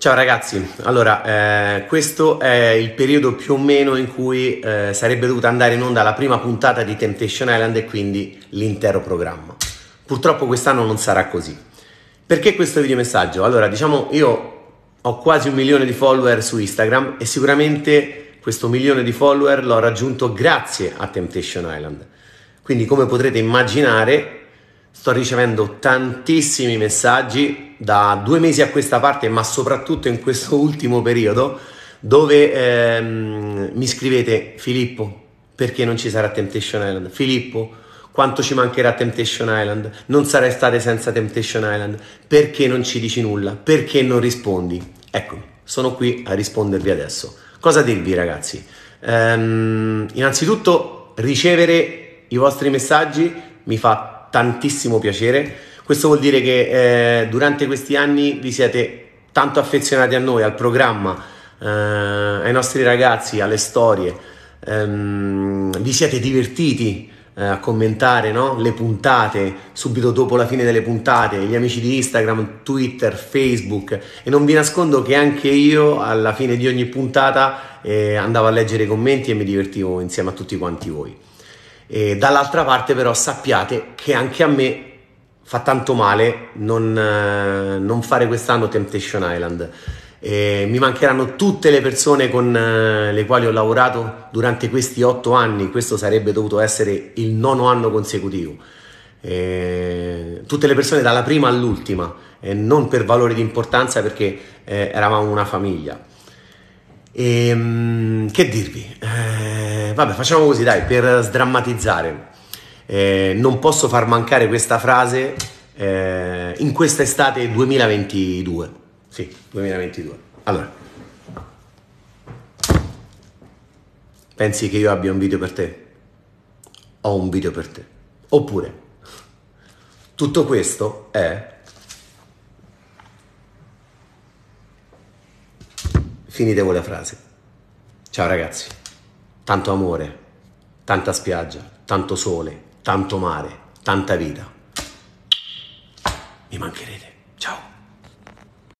Ciao ragazzi, allora eh, questo è il periodo più o meno in cui eh, sarebbe dovuta andare in onda la prima puntata di Temptation Island e quindi l'intero programma. Purtroppo quest'anno non sarà così. Perché questo videomessaggio? Allora, diciamo io ho quasi un milione di follower su Instagram e sicuramente questo milione di follower l'ho raggiunto grazie a Temptation Island. Quindi come potrete immaginare Sto ricevendo tantissimi messaggi da due mesi a questa parte, ma soprattutto in questo ultimo periodo, dove ehm, mi scrivete Filippo, perché non ci sarà Temptation Island? Filippo, quanto ci mancherà Temptation Island? Non sarei state senza Temptation Island? Perché non ci dici nulla? Perché non rispondi? Ecco, sono qui a rispondervi adesso. Cosa dirvi ragazzi? Ehm, innanzitutto ricevere i vostri messaggi mi fa tantissimo piacere. Questo vuol dire che eh, durante questi anni vi siete tanto affezionati a noi, al programma, eh, ai nostri ragazzi, alle storie. Ehm, vi siete divertiti eh, a commentare no? le puntate subito dopo la fine delle puntate, gli amici di Instagram, Twitter, Facebook e non vi nascondo che anche io alla fine di ogni puntata eh, andavo a leggere i commenti e mi divertivo insieme a tutti quanti voi. E dall'altra parte però sappiate che anche a me fa tanto male non, eh, non fare quest'anno Temptation Island. E mi mancheranno tutte le persone con eh, le quali ho lavorato durante questi otto anni, questo sarebbe dovuto essere il nono anno consecutivo. E tutte le persone dalla prima all'ultima, non per valore di importanza perché eh, eravamo una famiglia. E, ehm, che dirvi? vabbè, facciamo così, dai, per sdrammatizzare. Eh, non posso far mancare questa frase eh, in questa estate 2022. Sì, 2022. Allora, pensi che io abbia un video per te? Ho un video per te. Oppure, tutto questo è Finite voi la frase. Ciao ragazzi tanto amore, tanta spiaggia, tanto sole, tanto mare, tanta vita. Mi mancherete.